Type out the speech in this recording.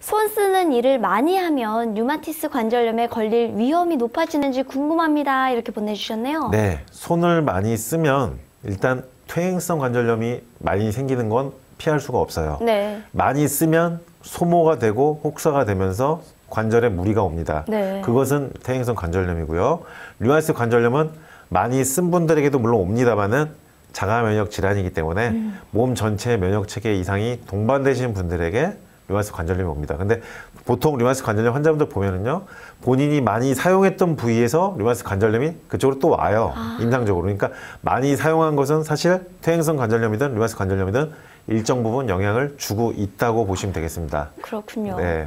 손 쓰는 일을 많이 하면 류마티스 관절염에 걸릴 위험이 높아지는지 궁금합니다. 이렇게 보내주셨네요. 네, 손을 많이 쓰면 일단 퇴행성 관절염이 많이 생기는 건 피할 수가 없어요. 네. 많이 쓰면 소모가 되고 혹사가 되면서 관절에 무리가 옵니다. 네. 그것은 퇴행성 관절염이고요. 류마티스 관절염은 많이 쓴 분들에게도 물론 옵니다만은 자가 면역 질환이기 때문에 음. 몸 전체의 면역 체계 이상이 동반되신 분들에게 류마스 관절염이 옵니다. 근데 보통 류마스 관절염 환자분들 보면은요, 본인이 많이 사용했던 부위에서 류마스 관절염이 그쪽으로 또 와요. 아. 임상적으로. 그러니까 많이 사용한 것은 사실 퇴행성 관절염이든 류마스 관절염이든 일정 부분 영향을 주고 있다고 보시면 되겠습니다. 그렇군요. 네.